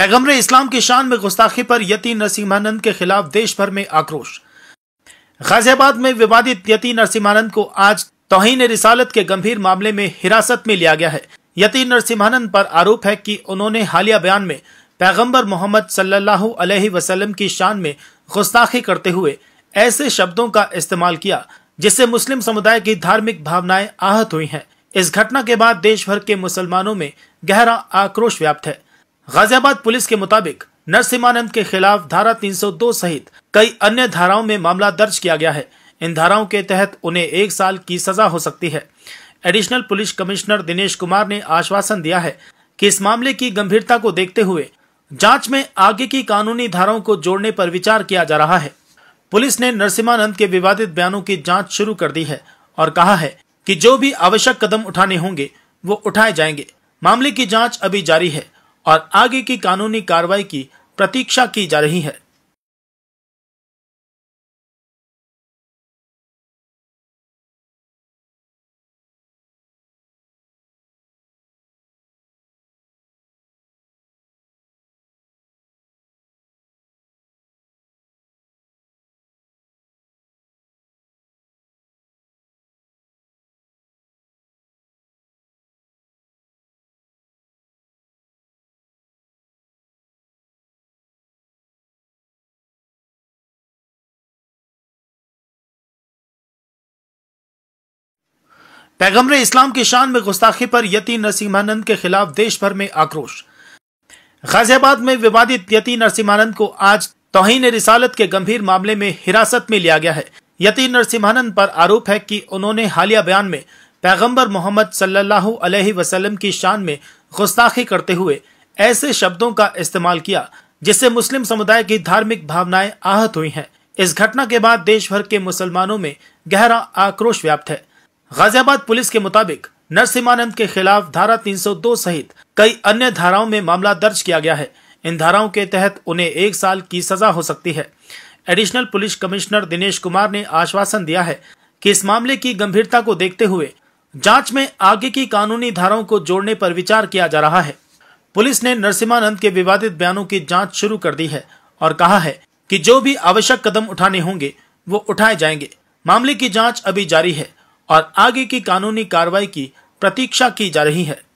पैगम्बर इस्लाम की शान में गुस्ताखी पर यती नरसिम्हानंद के खिलाफ देश भर में आक्रोश गाजियाबाद में विवादित यती नरसिम्हानंद को आज तोहहीन रिसालत के गंभीर मामले में हिरासत में लिया गया है यती नरसिम्हानंद पर आरोप है कि उन्होंने हालिया बयान में पैगंबर मोहम्मद सल्लल्लाहु अलैहि वसल्लम की शान में गुस्ताखी करते हुए ऐसे शब्दों का इस्तेमाल किया जिससे मुस्लिम समुदाय की धार्मिक भावनाएं आहत हुई हैं इस घटना के बाद देश भर के मुसलमानों में गहरा आक्रोश व्याप्त है गाजियाबाद पुलिस के मुताबिक नरसिम्हानंद के खिलाफ धारा 302 सहित कई अन्य धाराओं में मामला दर्ज किया गया है इन धाराओं के तहत उन्हें एक साल की सजा हो सकती है additional police commissioner Dinesh Kumar ने आश्वासन दिया है कि इस मामले की गंभीरता को देखते हुए जांच में आगे की कानूनी धाराओं को जोड़ने पर विचार किया जा रहा है पुलिस ने नरसिम्हानंद के विवादित बयानों की जाँच शुरू कर दी है और कहा है की जो भी आवश्यक कदम उठाने होंगे वो उठाए जाएंगे मामले की जाँच अभी जारी है और आगे की कानूनी कार्रवाई की प्रतीक्षा की जा रही है पैगम्बर इस्लाम की शान में गुस्ताखी पर यति नरसिम्हानंद के खिलाफ देश भर में आक्रोश गाजियाबाद में विवादित यती नरसिम्हानंद को आज तोहिन रिसालत के गंभीर मामले में हिरासत में लिया गया है यती नरसिम्हानंद पर आरोप है कि उन्होंने हालिया बयान में पैगंबर मोहम्मद सल्लल्लाहु अलैहि वसल्लम की शान में गुस्ताखी करते हुए ऐसे शब्दों का इस्तेमाल किया जिससे मुस्लिम समुदाय की धार्मिक भावनाएं आहत हुई हैं इस घटना के बाद देश भर के मुसलमानों में गहरा आक्रोश व्याप्त है गाजियाबाद पुलिस के मुताबिक नरसिम्हानंद के खिलाफ धारा 302 सहित कई अन्य धाराओं में मामला दर्ज किया गया है इन धाराओं के तहत उन्हें एक साल की सजा हो सकती है additional police commissioner Dinesh Kumar ने आश्वासन दिया है कि इस मामले की गंभीरता को देखते हुए जांच में आगे की कानूनी धाराओं को जोड़ने पर विचार किया जा रहा है पुलिस ने नरसिम्हानंद के विवादित बयानों की जाँच शुरू कर दी है और कहा है की जो भी आवश्यक कदम उठाने होंगे वो उठाए जाएंगे मामले की जाँच अभी जारी है और आगे की कानूनी कार्रवाई की प्रतीक्षा की जा रही है